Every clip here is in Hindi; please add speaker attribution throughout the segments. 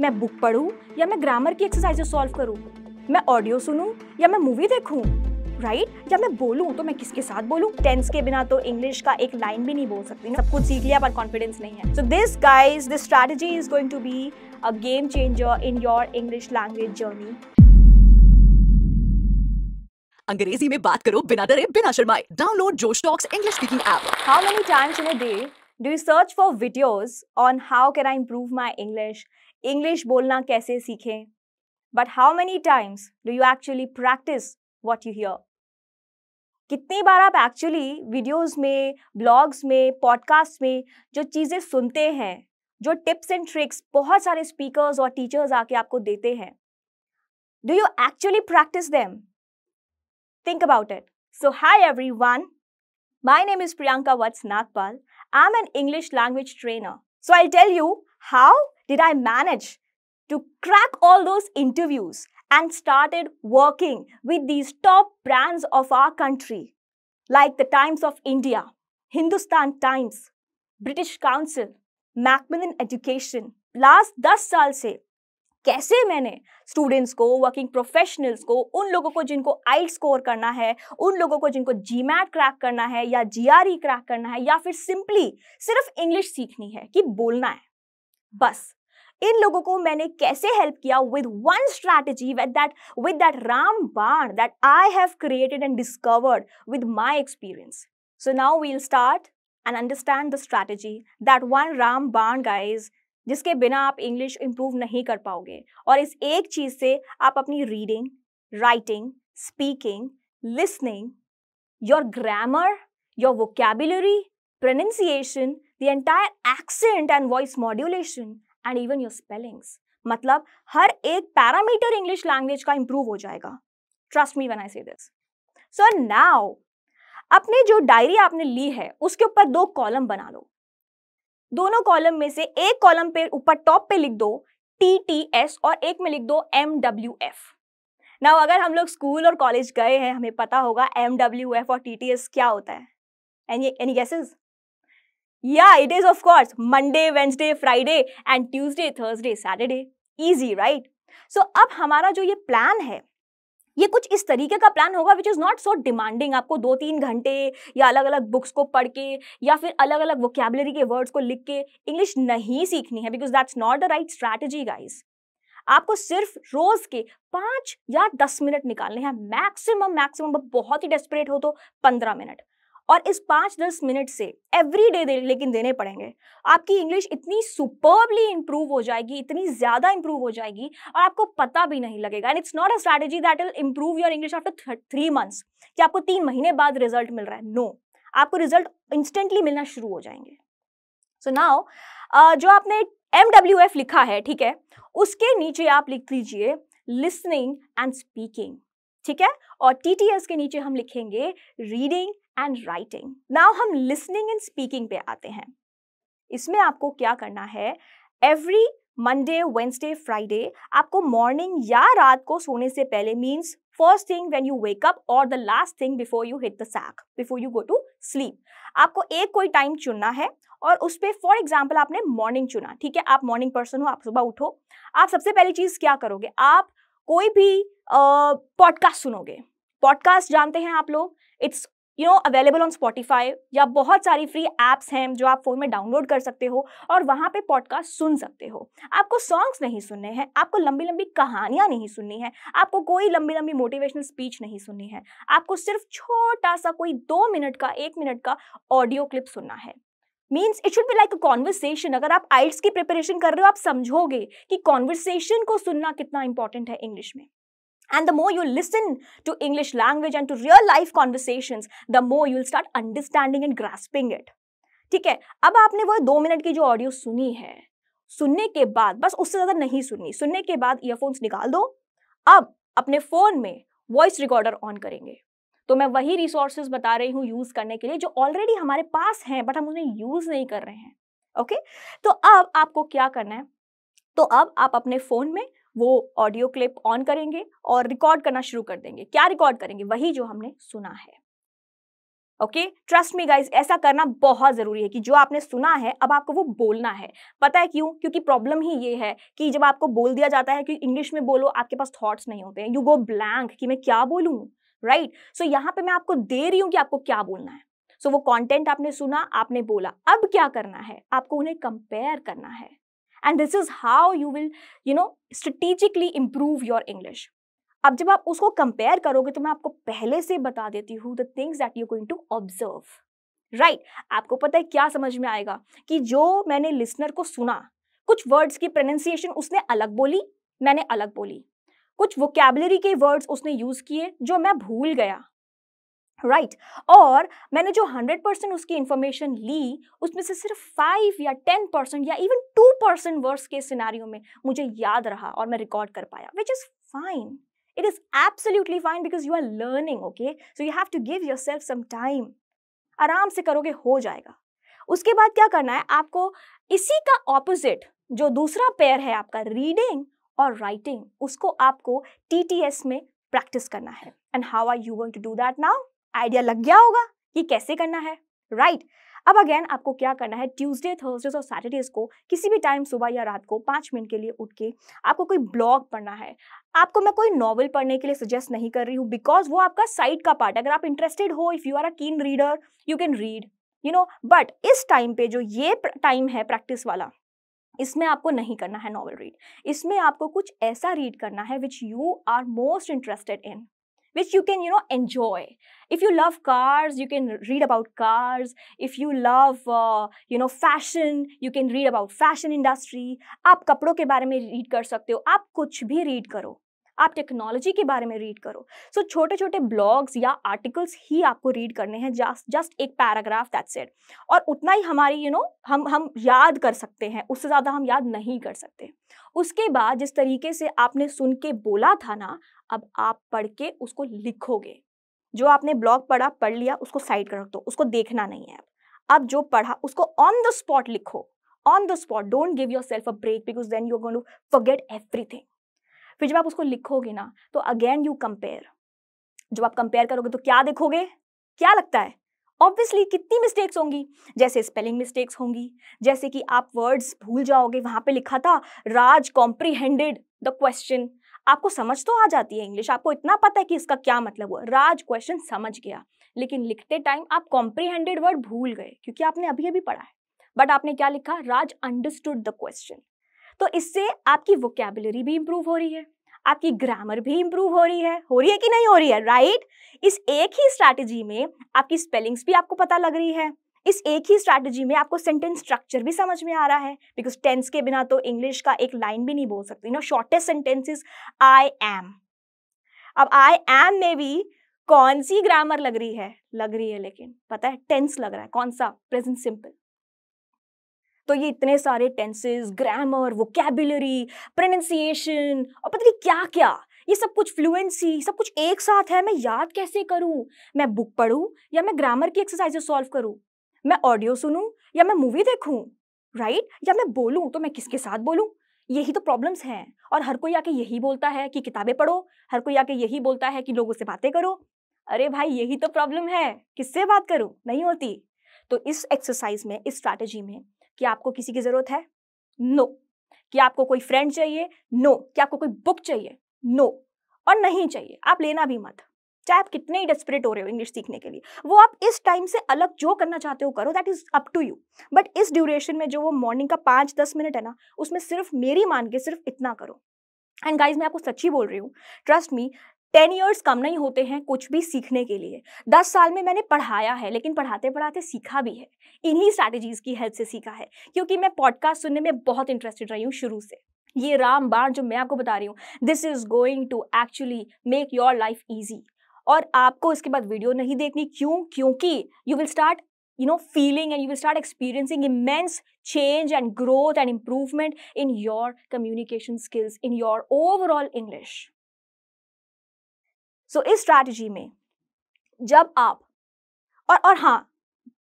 Speaker 1: मैं बुक पढ़ूं या मैं ग्रामर की एक्सरसाइज सॉल्व करूं मैं ऑडियो सुनूं या मैं मूवी देखूं राइट right? जब मैं बोलूं तो मैं किसके साथ बोलूं टेंस के बिना तो इंग्लिश का एक लाइन भी नहीं बोल सकती सब कुछ सीख लिया पर कॉन्फिडेंस नहीं है so this guys this strategy is going to be a game changer in your English language journey अंग्रेजी में बात करो बिना डरे बिना शर्माए download Josh talks English speaking app how many times in a day do you search for videos on how can I improve my English English बोलना कैसे सीखें but how many times do you actually practice what you hear कितनी बार आप एक्चुअली वीडियोस में ब्लॉग्स में पॉडकास्ट में जो चीज़ें सुनते हैं जो टिप्स एंड ट्रिक्स बहुत सारे स्पीकर्स और टीचर्स आके आपको देते हैं do you actually practice them it so hi everyone my name is Priyanka what's Nagpal I am an English language trainer so I tell you how did I manage to crack all those interviews and started working with these top brands of our country, like the Times of India, Hindustan Times, British Council, Macmillan Education. last 10 saal se कैसे मैंने स्टूडेंट्स को वर्किंग प्रोफेशनल्स को उन लोगों को जिनको आई स्कोर करना है उन लोगों को जिनको जी मैट क्रैक करना है या जी क्रैक करना है या फिर सिंपली सिर्फ इंग्लिश सीखनी है कि बोलना है बस इन लोगों को मैंने कैसे हेल्प किया with one strategy with that with that Ram बाण that I have created and discovered with my experience so now we'll start and understand the strategy that one Ram बाण गाइज जिसके बिना आप इंग्लिश इम्प्रूव नहीं कर पाओगे और इस एक चीज़ से आप अपनी reading writing speaking listening your grammar your vocabulary pronunciation the entire accent and voice modulation and even your spellings. मतलब हर एक पैरामीटर इंग्लिश लैंग्वेज का इंप्रूव हो जाएगा trust me when I say this so now अपने जो डायरी आपने ली है उसके ऊपर दो कॉलम बना लो दोनों कॉलम में से एक कॉलम पे ऊपर टॉप पे लिख दो टी टी एस और एक में लिख दो एम डब्ल्यू एफ नाउ अगर हम लोग स्कूल और कॉलेज गए हैं हमें पता होगा एम डब्ल्यू एफ और टी टी एस क्या होता है any any gases Yeah, it is of course. Monday, Wednesday, Friday and Tuesday, Thursday, Saturday. Easy, right? So अब हमारा जो ये प्लान है ये कुछ इस तरीके का प्लान होगा which is not so demanding आपको दो तीन घंटे या अलग अलग बुक्स को पढ़ के या फिर अलग अलग वोकेबलरी के वर्ड्स को लिख के इंग्लिश नहीं सीखनी है because that's not the right strategy guys आपको सिर्फ रोज के पाँच या दस मिनट निकालने हैं मैक्सिमम मैक्सिमम बहुत ही डेस्परेट हो तो पंद्रह मिनट और इस पाँच दस मिनट से एवरी डे दे, लेकिन देने पड़ेंगे आपकी इंग्लिश इतनी सुपरबली इंप्रूव हो जाएगी इतनी ज़्यादा इंप्रूव हो जाएगी और आपको पता भी नहीं लगेगा and it's not a strategy that will improve your English after three months कि आपको तीन महीने बाद रिजल्ट मिल रहा है नो no. आपको रिजल्ट इंस्टेंटली मिलना शुरू हो जाएंगे सो so नाउ uh, जो आपने एम डब्ल्यू एफ लिखा है ठीक है उसके नीचे आप लिख दीजिए लिसनिंग एंड स्पीकिंग ठीक है और टी के नीचे हम लिखेंगे रीडिंग एंड राइटिंग नाउ हम लिसनिंग एंड स्पीकिंग पे आते हैं इसमें आपको क्या करना है एवरी मंडे वेंसडे फ्राइडे आपको मॉर्निंग या रात को सोने से पहले means first thing when you wake up और the last thing before you hit the sack before you go to sleep आपको एक कोई टाइम चुनना है और उस पर फॉर एग्जाम्पल आपने मॉर्निंग चुना ठीक है आप मॉर्निंग पर्सन हो आप सुबह उठो आप सबसे पहली चीज़ क्या करोगे आप कोई भी पॉडकास्ट सुनोगे पॉडकास्ट जानते हैं आप लोग it's you know available on Spotify या बहुत सारी फ्री एप्स हैं जो आप फ़ोन में डाउनलोड कर सकते हो और वहाँ पे पॉडकास्ट सुन सकते हो आपको सॉन्ग्स नहीं सुनने हैं आपको लंबी लंबी कहानियाँ नहीं सुननी है आपको कोई लंबी लंबी मोटिवेशनल स्पीच नहीं सुननी है आपको सिर्फ छोटा सा कोई दो मिनट का एक मिनट का ऑडियो क्लिप सुनना है means it should be like a conversation अगर आप आइट्स की प्रिपरेशन कर रहे हो आप समझोगे कि कॉन्वर्सेशन को सुनना कितना इंपॉर्टेंट है इंग्लिश में And the more you listen to English language and to real life conversations, the more you'll start understanding and grasping it. theek hai ab aapne woh 2 minute ki jo audio suni hai sunne ke baad bas usse zyada nahi sunni sunne ke baad earphones nikal do ab apne phone mein voice recorder on karenge तो मैं वही रिसोर्सेज बता रही हूँ यूज़ करने के लिए जो ऑलरेडी हमारे पास हैं बट हम उन्हें यूज़ नहीं कर रहे हैं ओके okay? तो अब आपको क्या करना है तो अब आप अपने फ़ोन में वो ऑडियो क्लिप ऑन करेंगे और रिकॉर्ड करना शुरू कर देंगे क्या रिकॉर्ड करेंगे वही जो हमने सुना है ओके ट्रस्ट मी गाइज ऐसा करना बहुत ज़रूरी है कि जो आपने सुना है अब आपको वो बोलना है पता है क्यों क्योंकि प्रॉब्लम ही ये है कि जब आपको बोल दिया जाता है कि इंग्लिश में बोलो आपके पास थॉट्स नहीं होते हैं यू गो ब्लैंक कि मैं क्या बोलूँ राइट सो यहाँ पे मैं आपको दे रही हूँ कि आपको क्या बोलना है सो so, वो कॉन्टेंट आपने सुना आपने बोला अब क्या करना है आपको उन्हें कंपेयर करना है and this is how you will you know strategically improve your English अब जब आप उसको कंपेयर करोगे तो मैं आपको पहले से बता देती हूँ the things that you going to observe right आपको पता है क्या समझ में आएगा कि जो मैंने लिसनर को सुना कुछ वर्ड्स की प्रोनंसिएशन उसने अलग बोली मैंने अलग बोली कुछ वोकेबलरी के वर्ड्स उसने यूज़ किए जो मैं भूल गया राइट right. और मैंने जो 100 परसेंट उसकी इंफॉर्मेशन ली उसमें से सिर्फ 5 या 10 परसेंट या इवन 2 परसेंट वर्स के सिनारियों में मुझे याद रहा और मैं रिकॉर्ड कर पाया which is fine is absolutely fine because you are learning okay so you have to give yourself some time आराम से करोगे हो जाएगा उसके बाद क्या करना है आपको इसी का ऑपोजिट जो दूसरा पेयर है आपका रीडिंग और राइटिंग उसको आपको टी में प्रैक्टिस करना है and how are you want to do that now idea लग गया होगा कि कैसे करना है राइट right. अब अगेन आपको क्या करना है ट्यूसडे थर्सडेज और सैटरडेज को किसी भी टाइम सुबह या रात को पाँच मिनट के लिए उठ के आपको कोई ब्लॉग पढ़ना है आपको मैं कोई नॉवल पढ़ने के लिए सजेस्ट नहीं कर रही हूँ बिकॉज वो आपका साइड का पार्ट है अगर आप इंटरेस्टेड हो if you are a keen reader you can read you know but इस टाइम पे जो ये टाइम है प्रैक्टिस वाला इसमें आपको नहीं करना है नॉवल रीड इसमें आपको कुछ ऐसा रीड करना है which you are most interested in which you can you know enjoy if you love cars you can read about cars if you love uh, you know fashion you can read about fashion industry aap kapdo ke bare mein read kar sakte ho aap kuch bhi read karo आप टेक्नोलॉजी के बारे में रीड करो सो so, छोटे छोटे ब्लॉग्स या आर्टिकल्स ही आपको रीड करने हैं जस्ट जस्ट एक पैराग्राफ दैट्स इट और उतना ही हमारी यू you नो know, हम हम याद कर सकते हैं उससे ज़्यादा हम याद नहीं कर सकते उसके बाद जिस तरीके से आपने सुन के बोला था ना अब आप पढ़ के उसको लिखोगे जो आपने ब्लॉग पढ़ा पढ़ लिया उसको साइड कर रख दो उसको देखना नहीं है अब जो पढ़ा उसको ऑन द स्पॉट लिखो on the spot don't give yourself a break because then you gonna forget everything फिर जब आप उसको लिखोगे ना तो अगेन यू कंपेयर जब आप कंपेयर करोगे तो क्या देखोगे क्या लगता है ऑब्वियसली कितनी मिस्टेक्स होंगी जैसे स्पेलिंग मिस्टेक्स होंगी जैसे कि आप वर्ड्स भूल जाओगे वहां पे लिखा था राज कॉम्प्रीहेंडेड द क्वेश्चन आपको समझ तो आ जाती है इंग्लिश आपको इतना पता है कि इसका क्या मतलब हुआ राज क्वेश्चन समझ गया लेकिन लिखते टाइम आप कॉम्प्रीहेंडेड वर्ड भूल गए क्योंकि आपने अभी अभी पढ़ा है बट आपने क्या लिखा राज अंडरस्टूड द क्वेश्चन तो इससे आपकी वोकेबलरी भी इंप्रूव हो रही है आपकी ग्रामर भी इंप्रूव हो रही है हो रही है कि नहीं हो रही है राइट right? इस एक ही स्ट्रैटेजी में आपकी स्पेलिंग्स भी आपको पता लग रही है इस एक ही स्ट्रैटेजी में आपको सेंटेंस स्ट्रक्चर भी समझ में आ रहा है बिकॉज टेंस के बिना तो इंग्लिश का एक लाइन भी नहीं बोल सकते you know shortest sentence is I am अब आई एम में भी कौन सी ग्रामर लग रही है लग रही है लेकिन पता है टेंस लग रहा है कौन सा प्रेजेंट सिंपल तो ये इतने सारे टेंसेस ग्रामर वोकेबुलरी प्रोनंसिएशन और पता नहीं क्या क्या ये सब कुछ फ्लुएंसी सब कुछ एक साथ है मैं याद कैसे करूं मैं बुक पढ़ूं या मैं ग्रामर की एक्सरसाइजेस सॉल्व करूं मैं ऑडियो सुनूं या मैं मूवी देखूं राइट या मैं बोलूं तो मैं किसके साथ बोलूं यही तो प्रॉब्लम्स हैं और हर कोई आके यही बोलता है कि किताबें पढ़ो हर कोई आके यही बोलता है कि लोगों से बातें करो अरे भाई यही तो प्रॉब्लम है किससे बात करूं नहीं होती तो इस एक्सरसाइज में इस स्ट्रैटेजी में कि आपको किसी की ज़रूरत है नो no. आपको कोई फ्रेंड चाहिए नो no. क्या आपको कोई बुक चाहिए नो no. और नहीं चाहिए आप लेना भी मत चाहे आप कितने ही डेस्परेट हो रहे हो इंग्लिश सीखने के लिए वो आप इस टाइम से अलग जो करना चाहते हो करो that is up to you but इस ड्यूरेशन में जो वो मॉर्निंग का पाँच दस मिनट है ना उसमें सिर्फ मेरी मान के सिर्फ इतना करो एंड गाइज मैं आपको सच्ची बोल रही हूँ ट्रस्ट मी टेन ईयर्स कम नहीं होते हैं कुछ भी सीखने के लिए दस साल में मैंने पढ़ाया है लेकिन पढ़ाते पढ़ाते सीखा भी है इन्हीं स्ट्रैटेजीज की हेल्प से सीखा है क्योंकि मैं पॉडकास्ट सुनने में बहुत इंटरेस्टेड रही हूँ शुरू से ये राम बाण जो मैं आपको बता रही हूँ this is going to actually make your life easy और आपको इसके बाद वीडियो नहीं देखनी क्यों क्योंकि you will start you know feeling and you will start experiencing immense change and growth and improvement in your communication skills in your overall English so इस स्ट्रैटेजी में जब आप और, और हाँ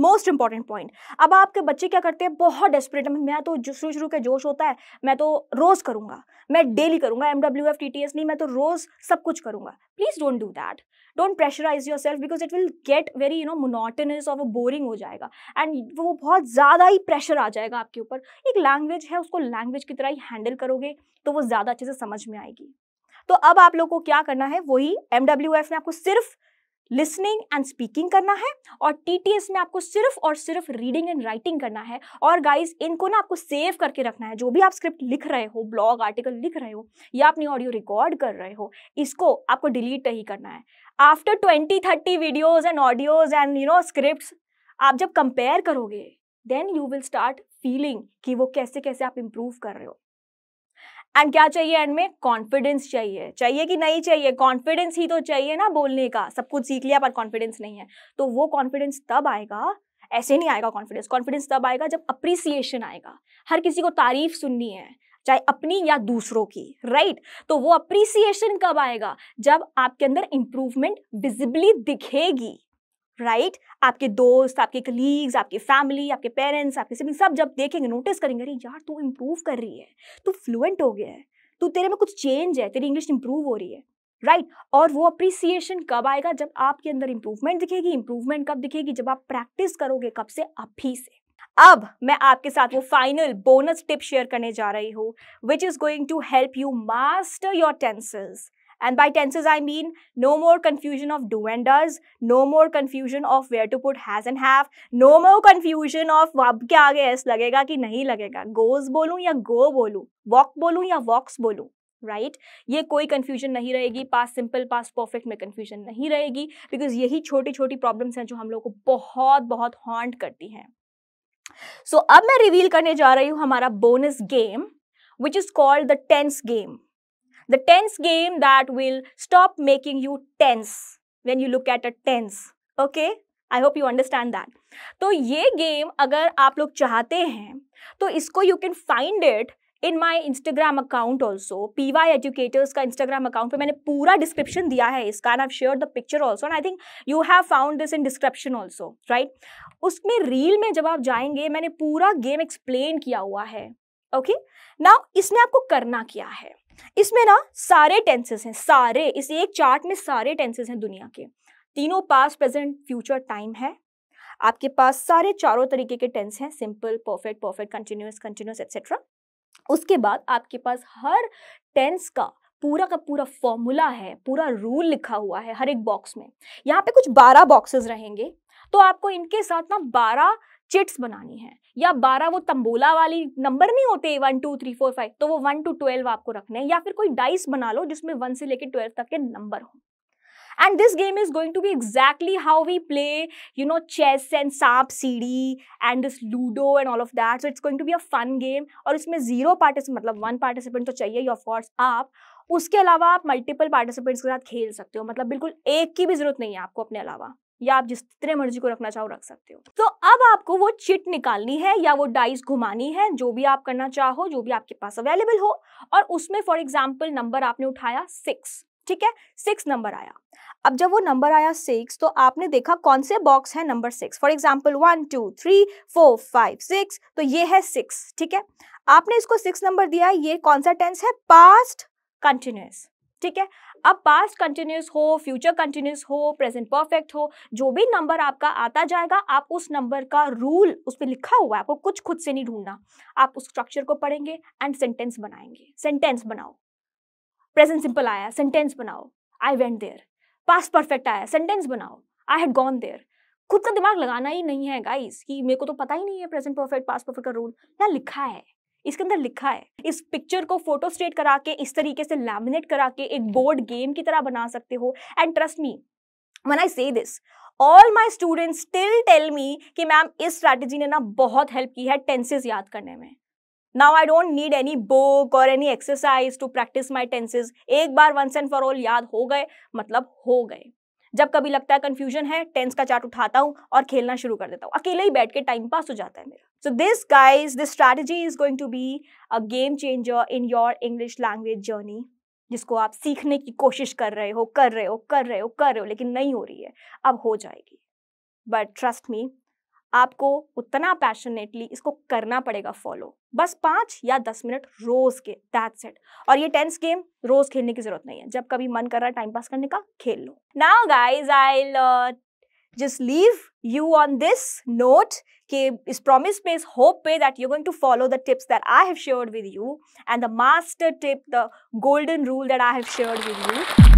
Speaker 1: मोस्ट इंपॉर्टेंट पॉइंट अब आपके बच्चे क्या करते हैं बहुत डेस्परेट मैं तो शुरू शुरू के जोश होता है मैं तो रोज़ करूँगा मैं डेली करूँगा M W F T T S नहीं मैं तो रोज़ सब कुछ करूंगा please don't do that don't pressurise yourself because it will get very you know monotonous और वो बोरिंग हो जाएगा एंड वो बहुत ज़्यादा ही प्रेशर आ जाएगा आपके ऊपर एक लैंग्वेज है उसको लैंग्वेज की तरह ही हैंडल करोगे तो वो ज़्यादा अच्छे से समझ में आएगी तो अब आप लोग को क्या करना है वही एम में आपको सिर्फ लिसनिंग एंड स्पीकिंग करना है और टीटीएस में आपको सिर्फ और सिर्फ रीडिंग एंड राइटिंग करना है और गाइस इनको ना आपको सेव करके रखना है जो भी आप स्क्रिप्ट लिख रहे हो ब्लॉग आर्टिकल लिख रहे हो या अपनी ऑडियो रिकॉर्ड कर रहे हो इसको आपको डिलीट नहीं करना है after twenty thirty videos and audios and you know script आप जब कंपेयर करोगे then you will start feeling कि वो कैसे कैसे आप इम्प्रूव कर रहे हो एंड क्या चाहिए एंड में कॉन्फिडेंस चाहिए चाहिए कि नहीं चाहिए कॉन्फिडेंस ही तो चाहिए ना बोलने का सब कुछ सीख लिया पर कॉन्फिडेंस नहीं है तो वो कॉन्फिडेंस तब आएगा ऐसे नहीं आएगा कॉन्फिडेंस कॉन्फिडेंस तब आएगा जब अप्रिसिएशन आएगा हर किसी को तारीफ सुननी है चाहे अपनी या दूसरों की राइट right? तो वो अप्रिसिएशन कब आएगा जब आपके अंदर इंप्रूवमेंट विजिबली दिखेगी राइट right? आपके दोस्त आपके कलीग्स आपके फैमिली आपके पेरेंट्स आपके सिबलिंग सब जब देखेंगे नोटिस करेंगे अरे यार तू इम्प्रूव कर रही है तू फ्लुएंट हो गया है तू तेरे में कुछ चेंज है तेरी इंग्लिश इंप्रूव हो रही है राइट right? और वो अप्रिसिएशन कब आएगा जब आपके अंदर इंप्रूवमेंट दिखेगी इंप्रूवमेंट कब दिखेगी जब आप प्रैक्टिस करोगे कब से अभी से अब मैं आपके साथ वो फाइनल बोनस टिप शेयर करने जा रही हूँ which is going to help you master your tenses And by tenses, I mean no more confusion of do and does, no more confusion of where to put has and have, no more confusion of ab kya aage s lagega ki nahi lagega goes bolu ya go bolu walk bolu ya walks bolu right right? ये कोई कंफ्यूजन नहीं रहेगी पास सिंपल पास परफेक्ट में कंफ्यूजन नहीं रहेगी बिकॉज यही छोटी छोटी प्रॉब्लम्स हैं जो हम लोग को बहुत बहुत हॉन्ट करती हैं सो so, अब मैं रिवील करने जा रही हूं हमारा bonus game which is called the tense game The tense game that will stop making you tense when you look at a tense. Okay? I hope you understand that तो ये गेम अगर आप लोग चाहते हैं तो इसको you can find it in my Instagram account also P Y educators का इंस्टाग्राम अकाउंट पर मैंने पूरा डिस्क्रिप्शन दिया है इसका and I share the picture also and I think you have found this in description also right उसमें रील में जब आप जाएंगे मैंने पूरा गेम एक्सप्लेन किया हुआ है ओके okay? नाउ इसमें आपको करना क्या है इसमें ना सारे टेंसेस हैं सारे इस एक चार्ट में सारे टेंसेस हैं दुनिया के तीनों पास्ट प्रेजेंट फ्यूचर टाइम है आपके पास सारे चारों तरीके के टेंस हैं simple perfect perfect continuous continuous etcetera उसके बाद आपके पास हर टेंस का पूरा का पूरा फॉर्मूला है पूरा रूल लिखा हुआ है हर एक बॉक्स में यहाँ पे कुछ बारह बॉक्सेस रहेंगे तो आपको इनके साथ ना बारह चिट्स बनानी है या बारह वो तंबोला वाली नंबर नहीं होते one two three four five तो वो वन टू ट्वेल्व आपको रखने हैं या फिर कोई डाइस बना लो जिसमें वन से लेकर ट्वेल्व तक के नंबर हो and this game is going to be exactly how we play you know chess and सांप सीढ़ी and this ludo and all of that so it's going to be a fun game और इसमें जीरो पार्टिसिपेंट मतलब वन पार्टिसिपेंट तो चाहिए ही ऑफकोर्स आप उसके अलावा आप मल्टीपल पार्टिसिपेंट्स के साथ खेल सकते हो मतलब बिल्कुल एक की भी जरूरत नहीं है आपको अपने अलावा या आप जितने मर्जी को रखना चाहो रख सकते हो तो अब आपको वो चिट निकालनी है या वो डाइस घुमानी है जो भी आप करना चाहो जो भी आपके पास अवेलेबल हो और उसमें फॉर एग्जाम्पल नंबर आपने उठाया सिक्स ठीक है सिक्स नंबर आया अब जब वो नंबर आया सिक्स तो आपने देखा कौन से बॉक्स है number six for example one two three four five six तो ये है सिक्स ठीक है आपने इसको सिक्स नंबर दिया ये कौन सा टेंस है पास्ट कंटिन्यूस ठीक है अब पास्ट कंटिन्यूस हो फ्यूचर कंटिन्यूस हो प्रेजेंट परफेक्ट हो जो भी नंबर आपका आता जाएगा आप उस नंबर का रूल उस पर लिखा हुआ है आपको कुछ खुद से नहीं ढूंढना आप उस स्ट्रक्चर को पढ़ेंगे एंड सेंटेंस बनाएंगे सेंटेंस बनाओ प्रेजेंट सिंपल आया सेंटेंस बनाओ I went there past perfect आया सेंटेंस बनाओ आई हैड गॉन देयर खुद का दिमाग लगाना ही नहीं है गाइस कि मेरे को तो पता ही नहीं है प्रेजेंट परफेक्ट पास्ट परफेक्ट का रूल यहाँ लिखा है इसके अंदर लिखा है इस पिक्चर को फोटो स्टेट करा के इस तरीके से लैमिनेट करा के एक बोर्ड गेम की तरह बना सकते हो and trust me one I say this all my student still tell me कि मैम इस स्ट्रैटेजी ने ना बहुत हेल्प की है टेंसेज याद करने में now I don't need any book और any exercise to practise my tenses एक बार वंस एंड फॉर ऑल याद हो गए मतलब हो गए जब कभी लगता है कंफ्यूजन है टेंस का चार्ट उठाता हूँ और खेलना शुरू कर देता हूँ अकेले ही बैठ के टाइम पास हो जाता है मेरा so this guys this strategy is going to be a game changer in your English language journey जिसको आप सीखने की कोशिश कर रहे हो कर रहे हो कर रहे हो कर रहे हो लेकिन नहीं हो रही है अब हो जाएगी बट ट्रस्ट मी आपको उतना पैशनेटली इसको करना पड़ेगा फॉलो बस पांच या दस मिनट रोज के दैट्स इट और ये टेंस गेम रोज खेलने की जरूरत नहीं है जब कभी मन कर रहा है टाइम पास करने का खेल लो now guys I just leave you on this note के इस प्रोमिस पे इस होप पे that you going to follow the tips that I have shared with you and the master tip the golden rule that I have shared with you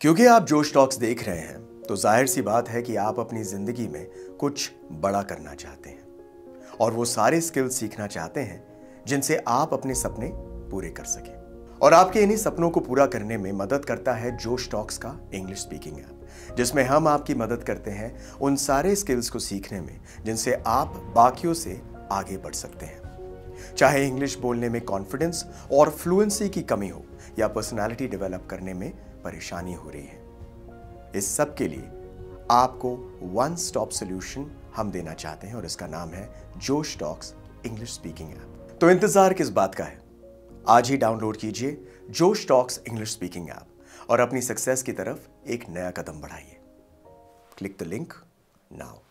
Speaker 1: क्योंकि आप जो स्टॉक्स देख रहे हैं तो जाहिर सी बात है कि आप अपनी ज़िंदगी में कुछ बड़ा करना चाहते हैं और वो सारे स्किल्स सीखना चाहते हैं जिनसे आप अपने सपने पूरे कर सकें और आपके इन्हीं सपनों को पूरा करने में मदद करता है जो स्टॉक्स का इंग्लिश स्पीकिंग ऐप जिसमें हम आपकी मदद करते हैं उन सारे स्किल्स को सीखने में जिनसे आप बाकियों से आगे बढ़ सकते हैं चाहे इंग्लिश बोलने में कॉन्फिडेंस और फ्लुएंसी की कमी हो या पर्सनालिटी डेवलप करने में परेशानी हो रही है इस सब के लिए आपको वन स्टॉप सोल्यूशन हम देना चाहते हैं और इसका नाम है जोश टॉक्स इंग्लिश स्पीकिंग ऐप तो इंतजार किस बात का है आज ही डाउनलोड कीजिए जोश टॉक्स इंग्लिश स्पीकिंग ऐप और अपनी सक्सेस की तरफ एक नया कदम बढ़ाइए क्लिक द लिंक नाउ